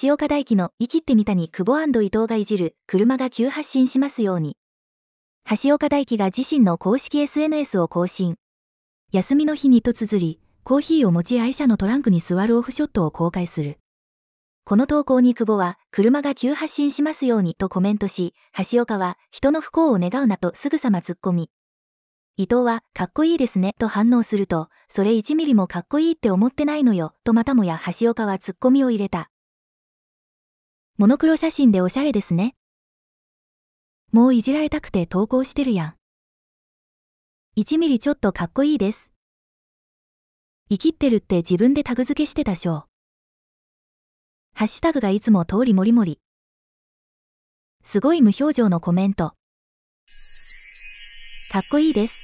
橋岡大樹の生きってみたに久保伊藤がいじる車が急発進しますように。橋岡大樹が自身の公式 SNS を更新。休みの日にと綴り、コーヒーを持ち愛車のトランクに座るオフショットを公開する。この投稿に久保は、車が急発進しますようにとコメントし、橋岡は、人の不幸を願うなとすぐさま突っ込み。伊藤は、かっこいいですねと反応すると、それ1ミリもかっこいいって思ってないのよ、とまたもや橋岡は突っ込みを入れた。モノクロ写真でおしゃれですね。もういじられたくて投稿してるやん。1ミリちょっとかっこいいです。生きってるって自分でタグ付けしてたしょ。ハッシュタグがいつも通りもりもり。すごい無表情のコメント。かっこいいです。